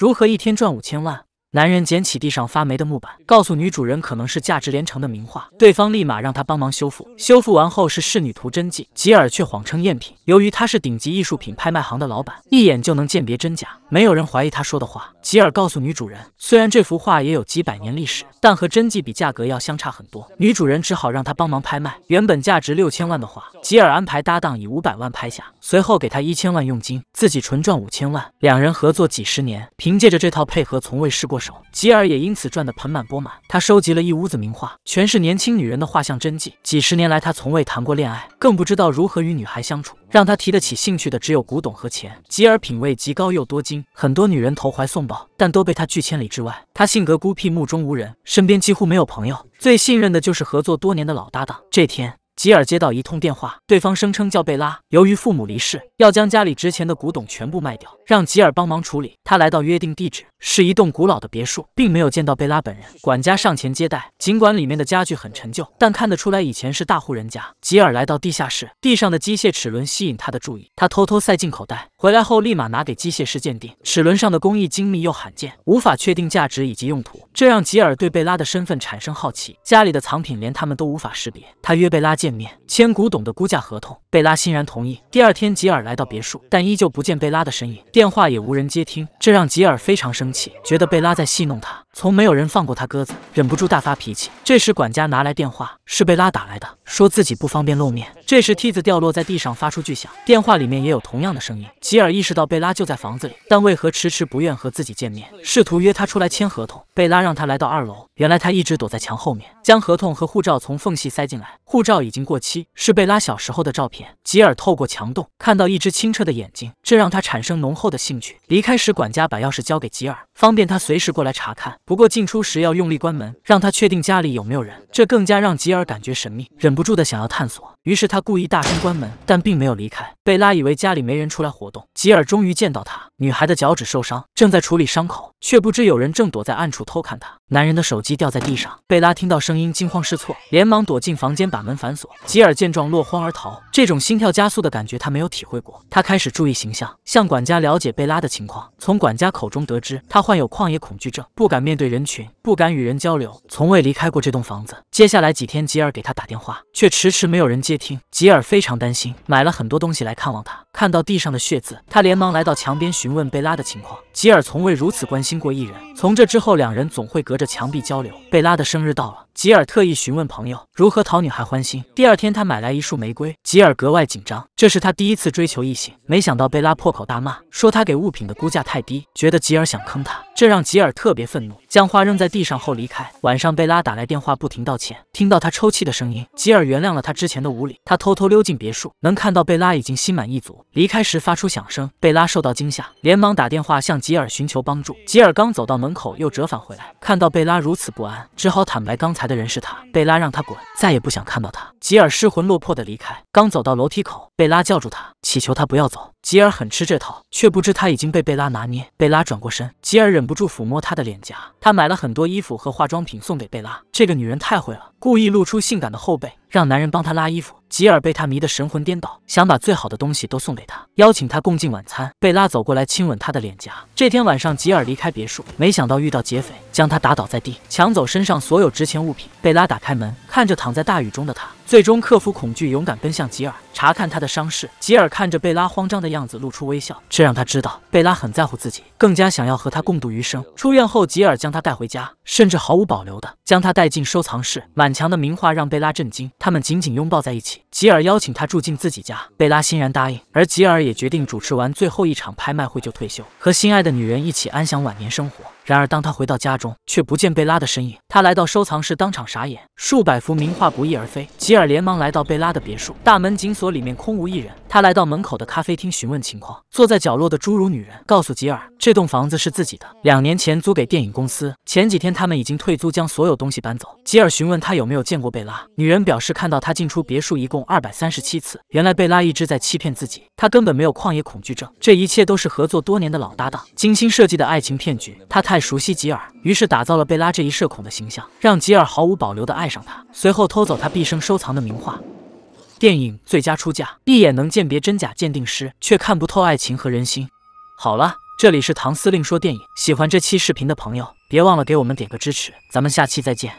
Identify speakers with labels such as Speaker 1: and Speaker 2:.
Speaker 1: 如何一天赚五千万？男人捡起地上发霉的木板，告诉女主人可能是价值连城的名画，对方立马让他帮忙修复。修复完后是仕女图真迹，吉尔却谎称赝品。由于他是顶级艺术品拍卖行的老板，一眼就能鉴别真假，没有人怀疑他说的话。吉尔告诉女主人，虽然这幅画也有几百年历史，但和真迹比价格要相差很多。女主人只好让他帮忙拍卖，原本价值六千万的画，吉尔安排搭档以五百万拍下，随后给他一千万佣金，自己纯赚五千万。两人合作几十年，凭借着这套配合，从未试过。吉尔也因此赚得盆满钵满。他收集了一屋子名画，全是年轻女人的画像真迹。几十年来，他从未谈过恋爱，更不知道如何与女孩相处。让他提得起兴趣的只有古董和钱。吉尔品味极高又多金，很多女人投怀送抱，但都被他拒千里之外。他性格孤僻，目中无人，身边几乎没有朋友。最信任的就是合作多年的老搭档。这天。吉尔接到一通电话，对方声称叫贝拉，由于父母离世，要将家里值钱的古董全部卖掉，让吉尔帮忙处理。他来到约定地址，是一栋古老的别墅，并没有见到贝拉本人。管家上前接待，尽管里面的家具很陈旧，但看得出来以前是大户人家。吉尔来到地下室，地上的机械齿轮吸引他的注意，他偷偷塞进口袋。回来后立马拿给机械师鉴定，齿轮上的工艺精密又罕见，无法确定价值以及用途，这让吉尔对贝拉的身份产生好奇。家里的藏品连他们都无法识别，他约贝拉见。面，签古董的估价合同，贝拉欣然同意。第二天，吉尔来到别墅，但依旧不见贝拉的身影，电话也无人接听，这让吉尔非常生气，觉得贝拉在戏弄他，从没有人放过他鸽子，忍不住大发脾气。这时，管家拿来电话，是贝拉打来的，说自己不方便露面。这时，梯子掉落在地上，发出巨响，电话里面也有同样的声音。吉尔意识到贝拉就在房子里，但为何迟迟不愿和自己见面？试图约他出来签合同，贝拉让他来到二楼，原来他一直躲在墙后面，将合同和护照从缝隙塞进来，护照已经。过期是贝拉小时候的照片。吉尔透过墙洞看到一只清澈的眼睛，这让他产生浓厚的兴趣。离开时，管家把钥匙交给吉尔，方便他随时过来查看。不过进出时要用力关门，让他确定家里有没有人。这更加让吉尔感觉神秘，忍不住的想要探索。于是他故意大声关门，但并没有离开。贝拉以为家里没人出来活动，吉尔终于见到她。女孩的脚趾受伤，正在处理伤口，却不知有人正躲在暗处偷看她。男人的手机掉在地上，贝拉听到声音惊慌失措，连忙躲进房间把门反锁。吉尔见状落荒而逃。这种心跳加速的感觉他没有体会过，他开始注意形象，向管家了解贝拉的情况。从管家口中得知，她患有旷野恐惧症，不敢面对人群，不敢与人交流，从未离开过这栋房子。接下来几天，吉尔给他打电话，却迟迟没有人接听。吉尔非常担心，买了很多东西来看望他。看到地上的血渍，他连忙来到墙边询问贝拉的情况。吉尔从未如此关心过一人。从这之后，两人总会隔着墙壁交流。贝拉的生日到了。吉尔特意询问朋友如何讨女孩欢心。第二天，他买来一束玫瑰。吉尔格外紧张，这是他第一次追求异性。没想到贝拉破口大骂，说他给物品的估价太低，觉得吉尔想坑他。这让吉尔特别愤怒，将花扔在地上后离开。晚上，贝拉打来电话，不停道歉。听到他抽泣的声音，吉尔原谅了他之前的无礼。他偷偷溜进别墅，能看到贝拉已经心满意足。离开时发出响声，贝拉受到惊吓，连忙打电话向吉尔寻求帮助。吉尔刚走到门口，又折返回来，看到贝拉如此不安，只好坦白刚才。台的人是他，贝拉让他滚，再也不想看到他。吉尔失魂落魄的离开，刚走到楼梯口，贝拉叫住他，祈求他不要走。吉尔很吃这套，却不知他已经被贝拉拿捏。贝拉转过身，吉尔忍不住抚摸她的脸颊。他买了很多衣服和化妆品送给贝拉，这个女人太会了，故意露出性感的后背，让男人帮她拉衣服。吉尔被她迷得神魂颠倒，想把最好的东西都送给她，邀请她共进晚餐。贝拉走过来亲吻她的脸颊。这天晚上，吉尔离开别墅，没想到遇到劫匪，将他打倒在地，抢走身上所有值钱物品。贝拉打开门。看着躺在大雨中的他，最终克服恐惧，勇敢奔向吉尔，查看他的伤势。吉尔看着贝拉慌张的样子，露出微笑，这让他知道贝拉很在乎自己，更加想要和他共度余生。出院后，吉尔将他带回家，甚至毫无保留的将他带进收藏室，满墙的名画让贝拉震惊。他们紧紧拥抱在一起，吉尔邀请他住进自己家，贝拉欣然答应。而吉尔也决定主持完最后一场拍卖会就退休，和心爱的女人一起安享晚年生活。然而，当他回到家中，却不见贝拉的身影。他来到收藏室，当场傻眼，数百幅名画不翼而飞。吉尔连忙来到贝拉的别墅，大门紧锁，里面空无一人。他来到门口的咖啡厅询问情况，坐在角落的侏儒女人告诉吉尔，这栋房子是自己的，两年前租给电影公司，前几天他们已经退租，将所有东西搬走。吉尔询问他有没有见过贝拉，女人表示看到他进出别墅一共二百三十七次。原来贝拉一直在欺骗自己，他根本没有旷野恐惧症，这一切都是合作多年的老搭档精心设计的爱情骗局。他太熟悉吉尔，于是打造了贝拉这一社恐的形象，让吉尔毫无保留地爱上他，随后偷走他毕生收藏的名画。电影最佳出价，一眼能鉴别真假，鉴定师却看不透爱情和人心。好了，这里是唐司令说电影，喜欢这期视频的朋友，别忘了给我们点个支持，咱们下期再见。